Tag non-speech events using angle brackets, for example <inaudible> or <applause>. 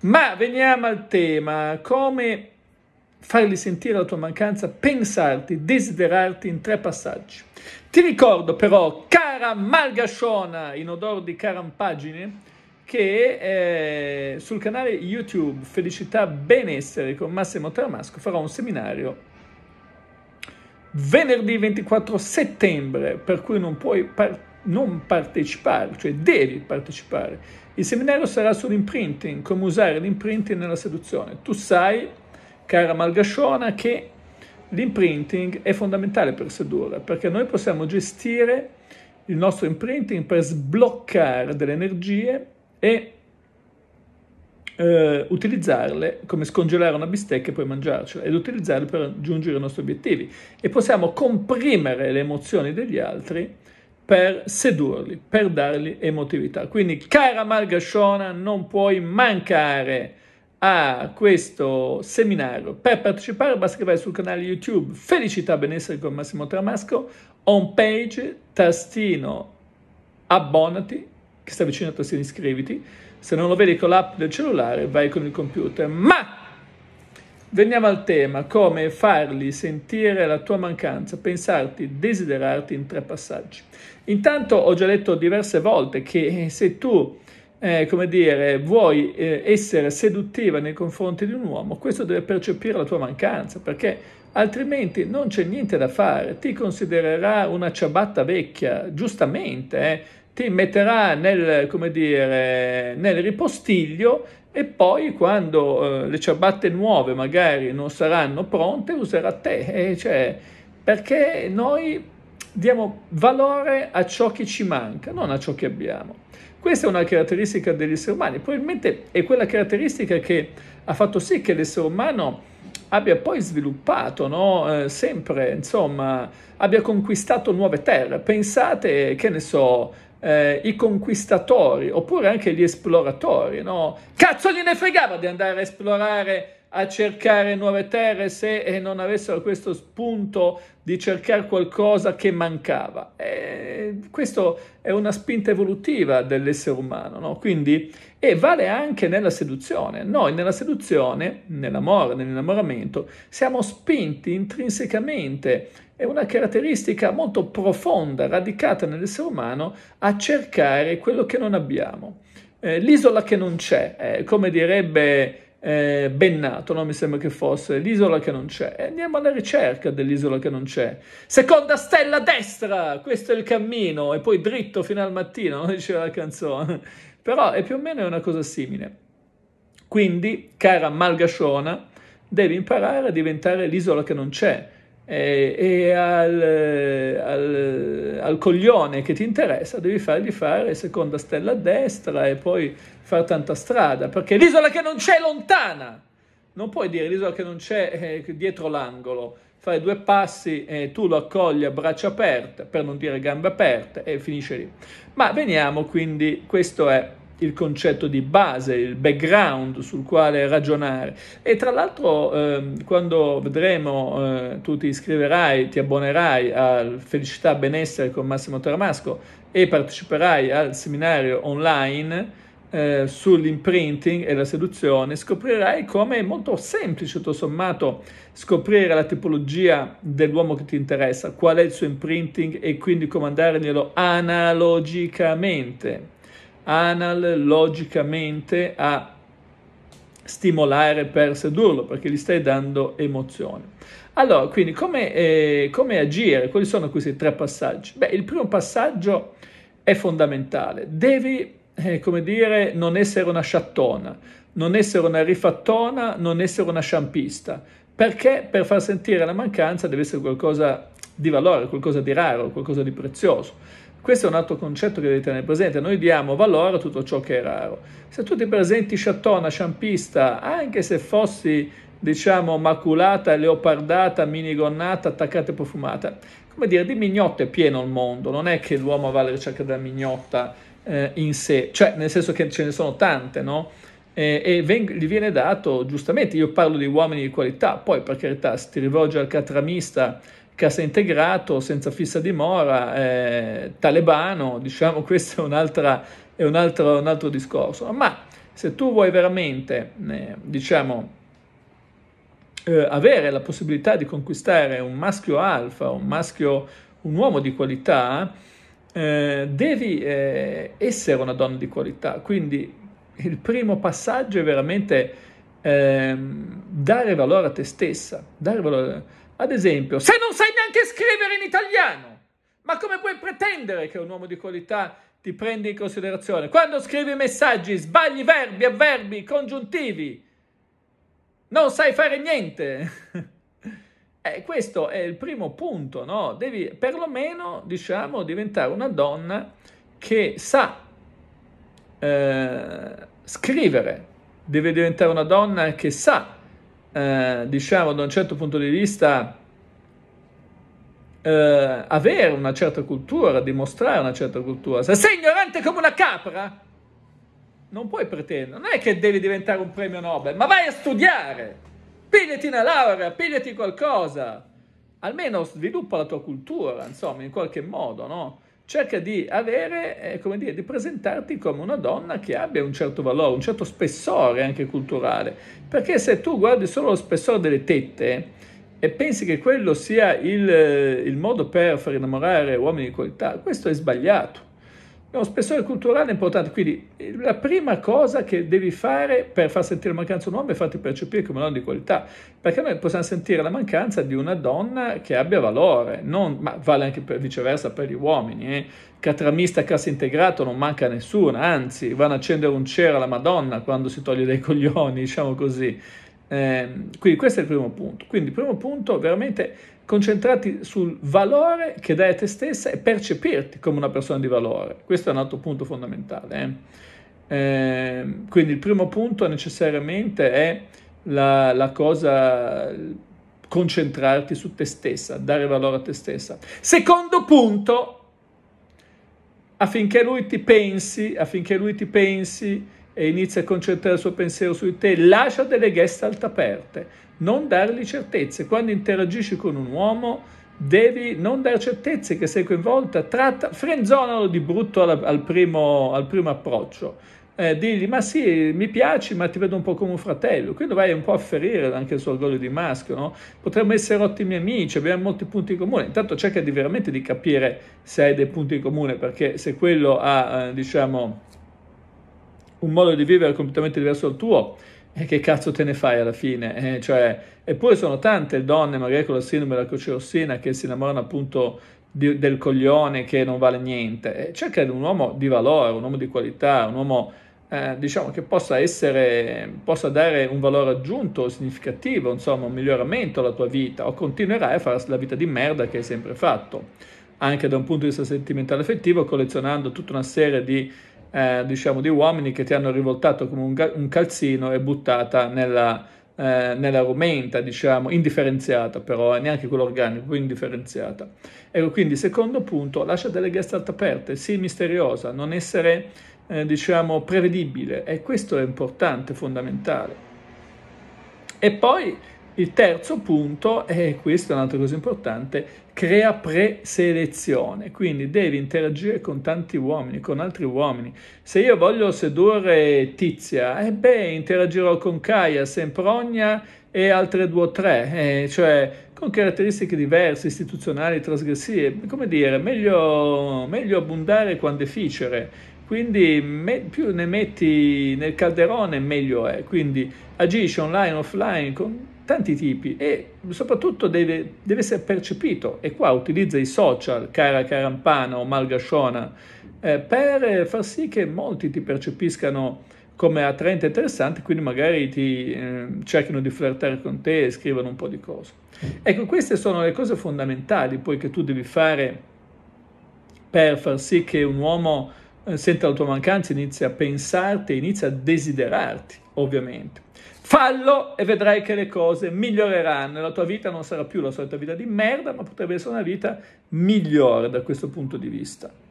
Ma veniamo al tema, come fargli sentire la tua mancanza, pensarti, desiderarti in tre passaggi. Ti ricordo però, cara Malgasciona, in odore di carampagine, che eh, sul canale YouTube Felicità Benessere con Massimo Tramasco farò un seminario venerdì 24 settembre, per cui non puoi partire non partecipare, cioè devi partecipare. Il seminario sarà sull'imprinting, come usare l'imprinting nella seduzione. Tu sai, cara Malgasciona, che l'imprinting è fondamentale per sedurre, perché noi possiamo gestire il nostro imprinting per sbloccare delle energie e eh, utilizzarle come scongelare una bistecca e poi mangiarcela ed utilizzarle per raggiungere i nostri obiettivi e possiamo comprimere le emozioni degli altri per sedurli, per dargli emotività. Quindi, cara Margasciona, non puoi mancare a questo seminario. Per partecipare basta che vai sul canale YouTube Felicità Benessere con Massimo Tramasco, home page, tastino abbonati, che sta vicino a tastino iscriviti. Se non lo vedi con l'app del cellulare, vai con il computer. Ma Veniamo al tema, come fargli sentire la tua mancanza, pensarti, desiderarti in tre passaggi. Intanto ho già detto diverse volte che eh, se tu, eh, come dire, vuoi eh, essere seduttiva nei confronti di un uomo, questo deve percepire la tua mancanza, perché altrimenti non c'è niente da fare, ti considererà una ciabatta vecchia, giustamente, eh, ti metterà nel, come dire, nel ripostiglio e poi quando eh, le ciabatte nuove magari non saranno pronte userà te, eh, cioè, perché noi diamo valore a ciò che ci manca, non a ciò che abbiamo. Questa è una caratteristica degli esseri umani, probabilmente è quella caratteristica che ha fatto sì che l'essere umano abbia poi sviluppato, no? eh, sempre, insomma, abbia conquistato nuove terre. Pensate, che ne so, eh, i conquistatori oppure anche gli esploratori, no? Cazzo gliene fregava di andare a esplorare a cercare nuove terre se eh, non avessero questo spunto di cercare qualcosa che mancava. E eh, questo è una spinta evolutiva dell'essere umano, no? Quindi, e vale anche nella seduzione. Noi nella seduzione, nell'amore, nell'innamoramento, siamo spinti intrinsecamente, è una caratteristica molto profonda, radicata nell'essere umano, a cercare quello che non abbiamo. Eh, l'isola che non c'è, eh, come direbbe eh, Bennato, no? mi sembra che fosse, l'isola che non c'è. E eh, andiamo alla ricerca dell'isola che non c'è. Seconda stella a destra, questo è il cammino, e poi dritto fino al mattino, no? <laughs> diceva la canzone. Però è più o meno una cosa simile. Quindi, cara Malgasciona, devi imparare a diventare l'isola che non c'è eh, e al, eh, al, al, coglione che ti interessa devi fargli fare seconda stella a destra e poi far tanta strada, perché l'isola che non c'è è lontana. Non puoi dire l'isola che non c'è è eh, dietro l'angolo, fare due passi e tu lo accogli a braccia aperte, per non dire gambe aperte, e finisce lì. Ma veniamo quindi, questo è il concetto di base, il background sul quale ragionare. E tra l'altro ehm, quando vedremo, eh, tu ti iscriverai, ti abbonerai a Felicità Benessere con Massimo Taramasco e parteciperai al seminario online eh, sull'imprinting e la seduzione, scoprirai come è molto semplice, tutto sommato, scoprire la tipologia dell'uomo che ti interessa, qual è il suo imprinting e quindi comandarglielo analogicamente. Anal logicamente a stimolare per sedurlo perché gli stai dando emozione. Allora, quindi come, eh, come agire? Quali sono questi tre passaggi? Beh, il primo passaggio è fondamentale. Devi, eh, come dire, non essere una sciattona, non essere una rifattona, non essere una sciampista, perché per far sentire la mancanza deve essere qualcosa di valore, qualcosa di raro, qualcosa di prezioso. Questo è un altro concetto che devi tenere presente. Noi diamo valore a tutto ciò che è raro. Se tu ti presenti sciattona, sciampista, anche se fossi diciamo maculata, leopardata, minigonnata, attaccata e profumata, come dire, di mignotte è pieno il mondo, non è che l'uomo va alla ricerca della mignotta eh, in sé, cioè nel senso che ce ne sono tante, no? e, e veng- gli viene dato giustamente, io parlo di uomini di qualità, poi per carità se ti rivolge al catramista cassa integrato, senza fissa dimora, eh, talebano, diciamo <laughs> questo è, un'altra, è un, altro, un altro discorso. Ma se tu vuoi veramente, eh, diciamo, eh, avere la possibilità di conquistare un maschio alfa, un maschio, un uomo di qualità, eh, devi eh, essere una donna di qualità. Quindi il primo passaggio è veramente ehm, dare valore a te stessa, dare valore a te stessa ad esempio, se non sai neanche scrivere in italiano, ma come puoi pretendere che un uomo di qualità ti prenda in considerazione? Quando scrivi messaggi, sbagli verbi, avverbi, congiuntivi, non sai fare niente. <laughs> eh, questo è il primo punto, no? Devi perlomeno, diciamo, diventare una donna che sa eh, scrivere, Devi diventare una donna che sa eh, diciamo, da un certo punto di vista, eh, avere una certa cultura, dimostrare una certa cultura. Se sei ignorante come una capra, non puoi pretendere, non è che devi diventare un premio Nobel, ma vai a studiare, pigliati una laurea, pigliati qualcosa, almeno sviluppa la tua cultura, insomma, in qualche modo, no? cerca di avere, eh, come dire, di presentarti come una donna che abbia un certo valore, un certo spessore anche culturale, perché se tu guardi solo lo spessore delle tette e pensi che quello sia il, eh, il modo per far innamorare uomini di qualità, questo è sbagliato è spessore culturale importante, quindi la prima cosa che devi fare per far sentire la mancanza di un uomo è farti percepire come un uomo di qualità, perché noi possiamo sentire la mancanza di una donna che abbia valore, non, ma vale anche per, viceversa per gli uomini, eh. catramista cassa integrato non manca nessuna, anzi vanno a accendere un cero alla Madonna quando si toglie dai coglioni, <laughs> diciamo così. Eh, quindi questo è il primo punto. Quindi il primo punto veramente concentrati sul valore che dai a te stessa e percepirti come una persona di valore. Questo è un altro punto fondamentale. Eh? Eh, quindi il primo punto necessariamente è la, la cosa concentrarti su te stessa, dare valore a te stessa. Secondo punto, affinché lui ti pensi, affinché lui ti pensi, e inizia a concentrare il suo pensiero su te, lascia delle gestalt aperte, non dargli certezze. Quando interagisci con un uomo devi non dare certezze che sei coinvolta, tratta, frenzonalo di brutto al, al, primo, al primo, approccio. Eh, digli ma sì, mi piaci ma ti vedo un po' come un fratello, quindi vai un po' a ferire anche il suo orgoglio di maschio, no? potremmo essere ottimi amici, abbiamo molti punti in comune, intanto cerca di veramente di capire se hai dei punti in comune, perché se quello ha, eh, diciamo, un modo di vivere completamente diverso dal tuo, e che cazzo te ne fai alla fine? Eh, cioè, eppure sono tante donne, magari con la sindrome della croce rossina, che si innamorano appunto di, del coglione che non vale niente. Eh, cerca un uomo di valore, un uomo di qualità, un uomo eh, diciamo che possa essere, possa dare un valore aggiunto significativo, insomma, un miglioramento alla tua vita, o continuerai a fare la vita di merda che hai sempre fatto, anche da un punto di vista sentimentale e affettivo, collezionando tutta una serie di eh, diciamo, di uomini che ti hanno rivoltato come un, un calzino e buttata nella, eh, nella rumenta, diciamo, indifferenziata però, eh, neanche quello organico, indifferenziata. Ecco, quindi secondo punto, lascia delle gestalt aperte, sii misteriosa, non essere, eh, diciamo, prevedibile e questo è importante, fondamentale. E poi il terzo punto, e questo è un'altra cosa importante, crea preselezione, quindi devi interagire con tanti uomini, con altri uomini. Se io voglio sedurre Tizia, e eh beh, interagirò con Kaya, Sempronia e altre due o tre, eh, cioè con caratteristiche diverse, istituzionali, trasgressive. Come dire, meglio, meglio abbondare quando è ficere. Quindi me, più ne metti nel calderone meglio è, quindi agisci online, offline, con tanti tipi e soprattutto deve, deve essere percepito e qua utilizza i social, cara Carampana o Malgasciona, eh, per far sì che molti ti percepiscano come attraente e interessante, quindi magari ti eh, cercano di flirtare con te e scrivono un po' di cose. Ecco, queste sono le cose fondamentali poi che tu devi fare per far sì che un uomo eh, sente la tua mancanza, inizia a pensarti, inizia a desiderarti, ovviamente. Fallo e vedrai che le cose miglioreranno, la tua vita non sarà più la solita vita di merda, ma potrebbe essere una vita migliore da questo punto di vista.